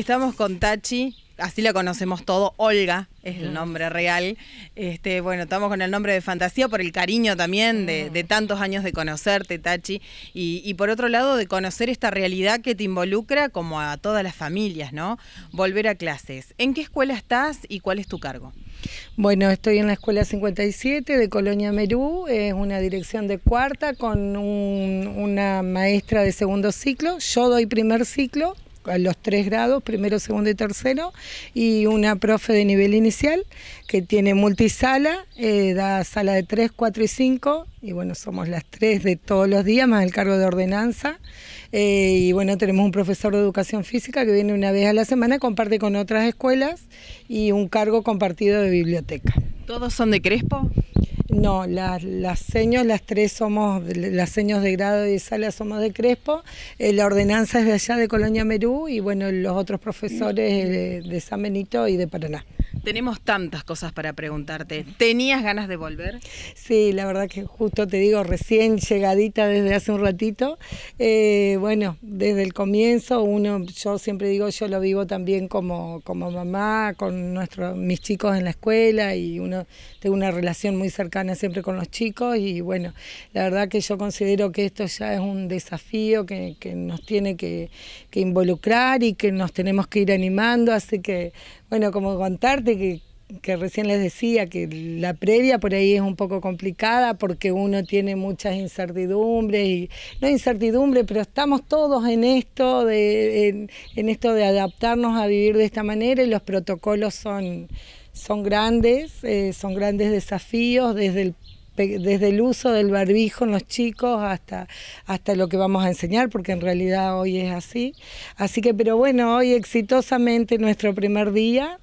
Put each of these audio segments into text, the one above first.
Estamos con Tachi, así la conocemos todo, Olga es el nombre real. Este, bueno, estamos con el nombre de fantasía por el cariño también de, tantos años de conocerte, Tachi, y, por otro lado de conocer esta realidad que te involucra como a todas las familias, ¿no? Volver a clases. ¿En qué escuela estás y cuál es tu cargo? Bueno, estoy en la Escuela 57 de Colonia Merú, es una dirección de cuarta con una maestra de segundo ciclo, yo doy primer ciclo a los tres grados, primero, segundo y tercero, y una profe de nivel inicial que tiene multisala, eh, da sala de tres, cuatro y cinco, y bueno, somos las tres de todos los días, más el cargo de ordenanza, eh, y bueno, tenemos un profesor de educación física que viene una vez a la semana, comparte con otras escuelas, y un cargo compartido de biblioteca. ¿Todos son de Crespo? No, las, las las tres somos, las señas de grado y de sala somos de Crespo, eh, la ordenanza es de allá de Colonia Merú y bueno, los otros profesores de San Benito y de Paraná. Tenemos tantas cosas para preguntarte. ¿Tenías ganas de volver? Sí, la verdad que justo te digo, recién llegadita desde hace un ratito. Eh, bueno, desde el comienzo, uno, yo siempre digo, yo lo vivo también como, como mamá, con nuestros mis chicos en la escuela y uno tengo una relación muy cercana siempre con los chicos y bueno, la verdad que yo considero que esto ya es un desafío que, que nos tiene que, que, involucrar y que nos tenemos que ir animando, así que bueno, como contarte que que recién les decía, que la previa por ahí es un poco complicada porque uno tiene muchas incertidumbres, y, no incertidumbre, pero estamos todos en esto, de, en, esto de adaptarnos a vivir de esta manera y los protocolos son, son grandes, eh, son grandes desafíos desde el desde el uso del barbijo en los chicos hasta, hasta lo que vamos a enseñar, porque en realidad hoy es así. Así que, pero bueno, hoy exitosamente nuestro primer día,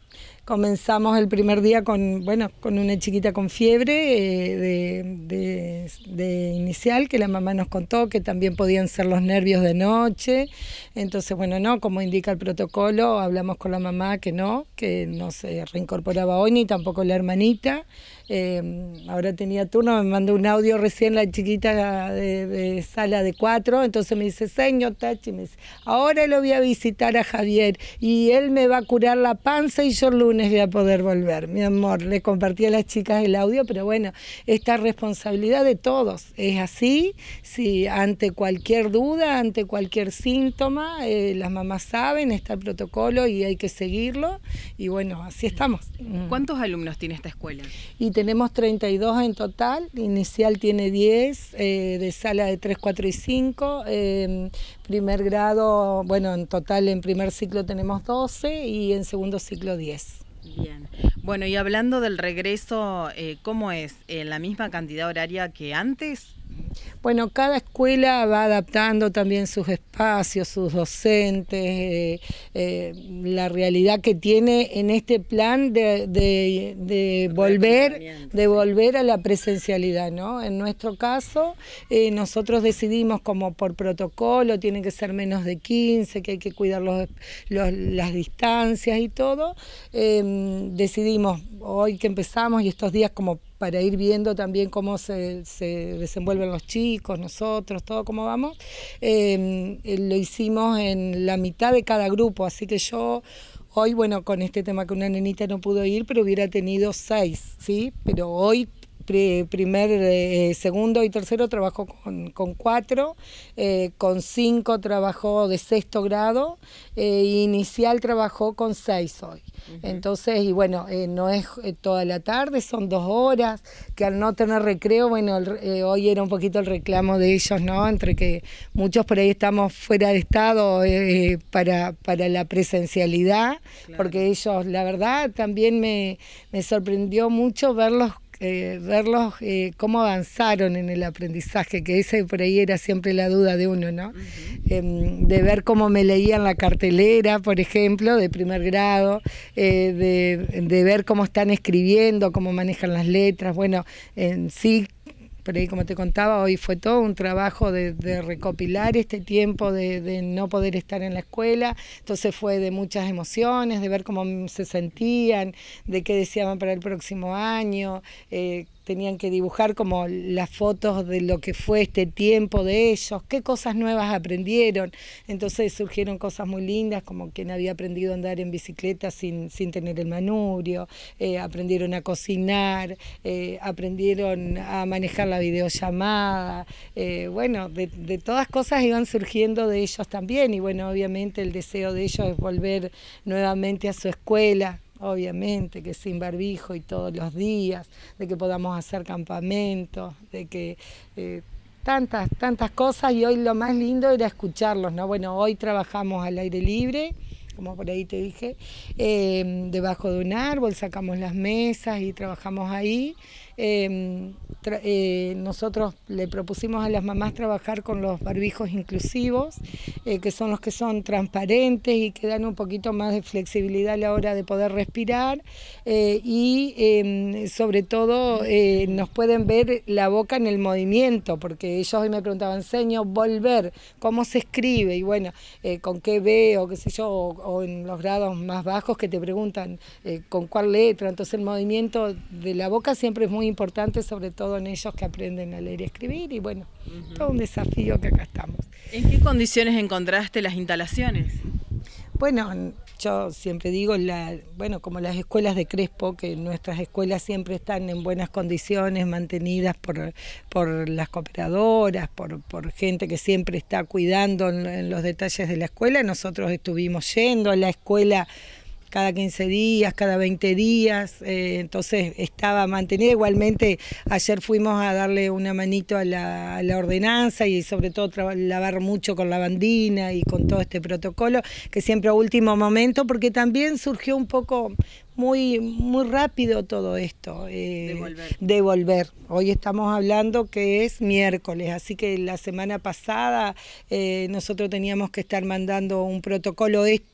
Comenzamos el primer día con, bueno, con una chiquita con fiebre eh, de, de, inicial que la mamá nos contó que también podían ser los nervios de noche. Entonces, bueno, no, como indica el protocolo, hablamos con la mamá que no, que no se reincorporaba hoy ni tampoco la hermanita. Em, ahora tenía turno, me mandó un audio recién la chiquita de, sala de cuatro, entonces me dice, señor Tachi, me dice, ahora lo voy a visitar a Javier y él me va a curar la panza y yo el lunes voy a poder volver. Mi amor, le compartí a las chicas el audio, pero bueno, esta responsabilidad de todos es así, si ante cualquier duda, ante cualquier síntoma, eh, las mamás saben, está el protocolo y hay que seguirlo y bueno, así estamos. ¿Cuántos mm. alumnos tiene esta escuela? tenemos 32 en total, inicial tiene 10, eh, de sala de 3, 4 y 5, em, primer grado, bueno, en total en primer ciclo tenemos 12 y en segundo ciclo 10. Bien. Bueno, y hablando del regreso, eh, ¿cómo es? Eh, ¿La misma cantidad horaria que antes? Bueno, cada escuela va adaptando también sus espacios, sus docentes, eh, eh, la realidad que tiene en este plan de, volver, de volver a la presencialidad. ¿no? En nuestro caso, eh, nosotros decidimos como por protocolo, tiene que ser menos de 15, que hay que cuidar las distancias y todo, em, decidimos hoy que empezamos y estos días como para ir viendo también cómo se desenvuelven los chicos, con nosotros, todo como vamos, em, eh, lo hicimos en la mitad de cada grupo, así que yo hoy, bueno, con este tema que una nenita no pudo ir, pero hubiera tenido seis, ¿sí? Pero hoy primer, eh, segundo y tercero trabajó con, cuatro, eh, con cinco trabajó de sexto grado, e inicial trabajó con seis hoy. Entonces, y bueno, no es toda la tarde, son dos horas, que al no tener recreo, bueno, hoy era un poquito el reclamo de ellos, ¿no? Entre que muchos por ahí estamos fuera de estado para, para la presencialidad, porque ellos, la verdad, también me, me sorprendió mucho verlos eh, verlos eh, cómo avanzaron en el aprendizaje, que esa por ahí era siempre la duda de uno, ¿no? Em, de ver cómo me leían la cartelera, por ejemplo, de primer grado, eh, de, de, ver cómo están escribiendo, cómo manejan las letras, bueno, en sí pero ahí, como te contaba, hoy fue todo un trabajo de, recopilar este tiempo de, no poder estar en la escuela. Entonces fue de muchas emociones, de ver cómo se sentían, de qué deseaban para el próximo año, eh, tenían que dibujar como las fotos de lo que fue este tiempo de ellos, qué cosas nuevas aprendieron. Entonces surgieron cosas muy lindas, como quien había aprendido a andar en bicicleta sin, tener el manubrio, eh, aprendieron a cocinar, eh, aprendieron a manejar la videollamada. Eh, bueno, de, de todas cosas iban surgiendo de ellos también y bueno, obviamente el deseo de ellos es volver nuevamente a su escuela, obviamente, que sin barbijo y todos los días, de que podamos hacer campamentos, de que eh, tantas, tantas cosas y hoy lo más lindo era escucharlos, ¿no? Bueno, hoy trabajamos al aire libre como por ahí te dije, eh, debajo de un árbol, sacamos las mesas y trabajamos ahí. Em, eh, nosotros le propusimos a las mamás trabajar con los barbijos inclusivos, eh, que son los que son transparentes y que dan un poquito más de flexibilidad a la hora de poder respirar eh, y em, sobre todo nos pueden ver la boca en el movimiento, porque ellos hoy me preguntaban, enseño volver, ¿cómo se escribe? Y bueno, con qué veo, qué sé yo, o, o, en los grados más bajos que te preguntan con cuál letra, entonces el movimiento de la boca siempre es muy importante, sobre todo en ellos que aprenden a leer y escribir. Y bueno, todo un desafío que acá estamos. ¿En qué condiciones encontraste las instalaciones? Bueno, yo siempre digo, la, bueno, como las escuelas de Crespo, que nuestras escuelas siempre están en buenas condiciones, mantenidas por, por las cooperadoras, por, gente que siempre está cuidando los detalles de la escuela. Nosotros estuvimos yendo a la escuela cada 15 días, cada 20 días, eh, entonces estaba mantenida. Igualmente ayer fuimos a darle una manito a la, ordenanza y sobre todo lavar mucho con la bandina y con todo este protocolo, que siempre a último momento, porque también surgió un poco muy, muy rápido todo esto. Eh, devolver. devolver. Hoy estamos hablando que es miércoles, así que la semana pasada eh, nosotros teníamos que estar mandando un protocolo. Este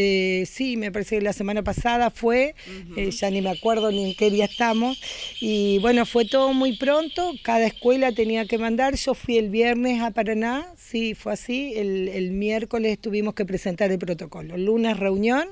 eh, sí, me parece que la semana pasada fue, eh, ya ni me acuerdo ni en qué día estamos, y bueno, fue todo muy pronto, cada escuela tenía que mandar, yo fui el viernes a Paraná, sí, fue así, el, miércoles tuvimos que presentar el protocolo, lunes reunión,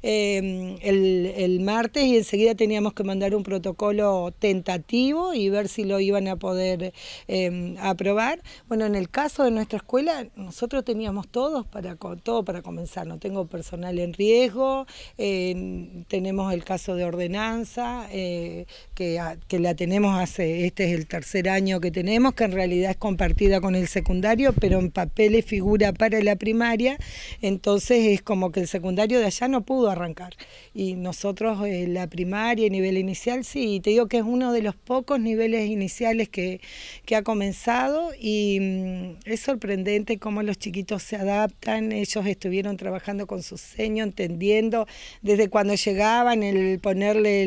em, el, martes y enseguida teníamos que mandar un protocolo tentativo y ver si lo iban a poder em, aprobar. Bueno, en el caso de nuestra escuela, nosotros teníamos todos para, todo para comenzar, no tengo personal en riesgo, tenemos el caso de ordenanza, eh, que, que, la tenemos hace, este es el tercer año que tenemos, que en realidad es compartida con el secundario, pero en papeles figura para la primaria, entonces es como que el secundario de allá no pudo arrancar. Y nosotros eh, la primaria, nivel inicial, sí, te digo que es uno de los pocos niveles iniciales que, que ha comenzado y mm, es sorprendente cómo los chiquitos se adaptan, ellos estuvieron trabajando con sus entendiendo desde cuando llegaban el ponerle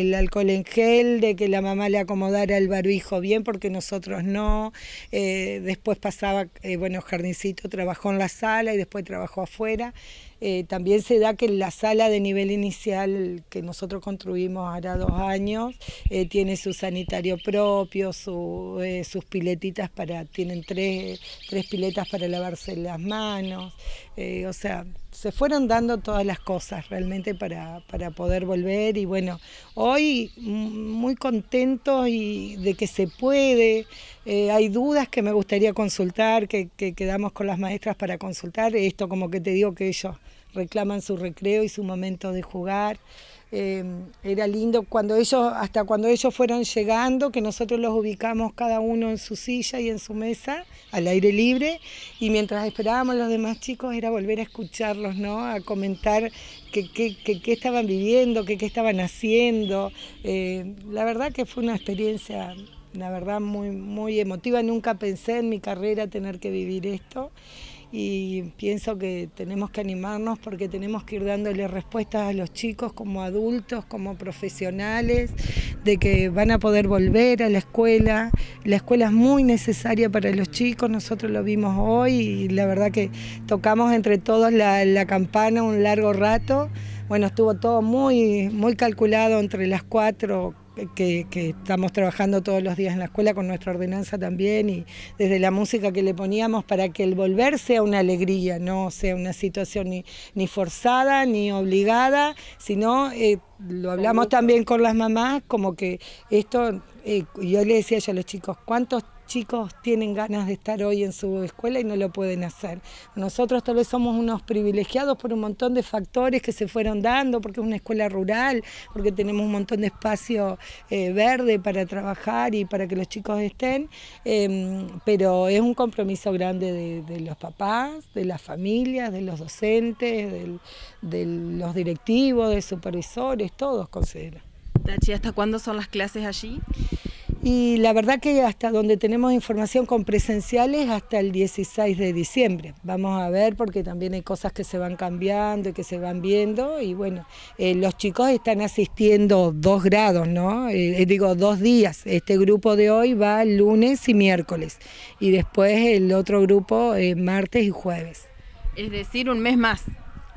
el, alcohol en gel, de que la mamá le acomodara el barbijo bien porque nosotros no. Eh, después pasaba, eh, bueno, Jardincito trabajó en la sala y después trabajó afuera. Eh, también se da que la sala de nivel inicial que nosotros construimos ahora dos años tiene su sanitario propio, sus piletitas para, tienen tres, tres piletas para lavarse las manos, o sea, se fueron dando todas las cosas realmente para, poder volver y bueno, hoy muy contento y de que se puede, eh, hay dudas que me gustaría consultar, que, que, quedamos con las maestras para consultar, esto como que te digo que ellos reclaman su recreo y su momento de jugar. Em, era lindo cuando ellos, hasta cuando ellos fueron llegando, que nosotros los ubicamos cada uno en su silla y en su mesa, al aire libre, y mientras esperábamos los demás chicos era volver a escucharlos, ¿no? A comentar qué que, que, estaban viviendo, qué estaban haciendo. Eh, la verdad que fue una experiencia la verdad muy, muy emotiva. Nunca pensé en mi carrera tener que vivir esto y pienso que tenemos que animarnos porque tenemos que ir dándole respuestas a los chicos como adultos, como profesionales, de que van a poder volver a la escuela. La escuela es muy necesaria para los chicos, nosotros lo vimos hoy y la verdad que tocamos entre todos la, campana un largo rato. Bueno, estuvo todo muy, muy calculado entre las cuatro que, estamos trabajando todos los días en la escuela con nuestra ordenanza también y desde la música que le poníamos para que el volver sea una alegría, no sea una situación ni, forzada ni obligada, sino eh, lo hablamos también con las mamás, como que esto, eh, yo le decía a los chicos, ¿cuántos chicos tienen ganas de estar hoy en su escuela y no lo pueden hacer. Nosotros tal vez somos unos privilegiados por un montón de factores que se fueron dando, porque es una escuela rural, porque tenemos un montón de espacio eh, verde para trabajar y para que los chicos estén, em, pero es un compromiso grande de, los papás, de las familias, de los docentes, de los directivos, de supervisores, todos consideran. Tachi, ¿hasta cuándo son las clases allí? y la verdad que hasta donde tenemos información con presenciales hasta el 16 de diciembre. Vamos a ver porque también hay cosas que se van cambiando y que se van viendo y bueno, eh, los chicos están asistiendo dos grados, ¿no? Eh, eh, digo, dos días. Este grupo de hoy va lunes y miércoles y después el otro grupo martes y jueves. Es decir, un mes más.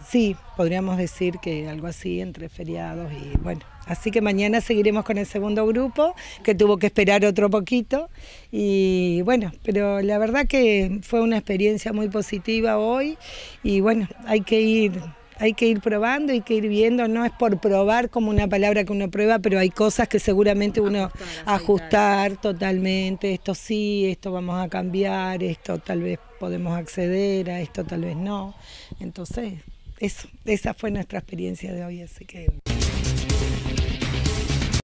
Sí, podríamos decir que algo así entre feriados y bueno. Así que mañana seguiremos con el segundo grupo, que tuvo que esperar otro poquito. Y bueno, pero la verdad que fue una experiencia muy positiva hoy. Y bueno, hay que ir hay que ir probando, hay que ir viendo, no es por probar como una palabra que uno prueba, pero hay cosas que seguramente uno ajustar, ajustar totalmente, esto sí, esto vamos a cambiar, esto tal vez podemos acceder, a esto tal vez no. Entonces, eso, esa fue nuestra experiencia de hoy, así que...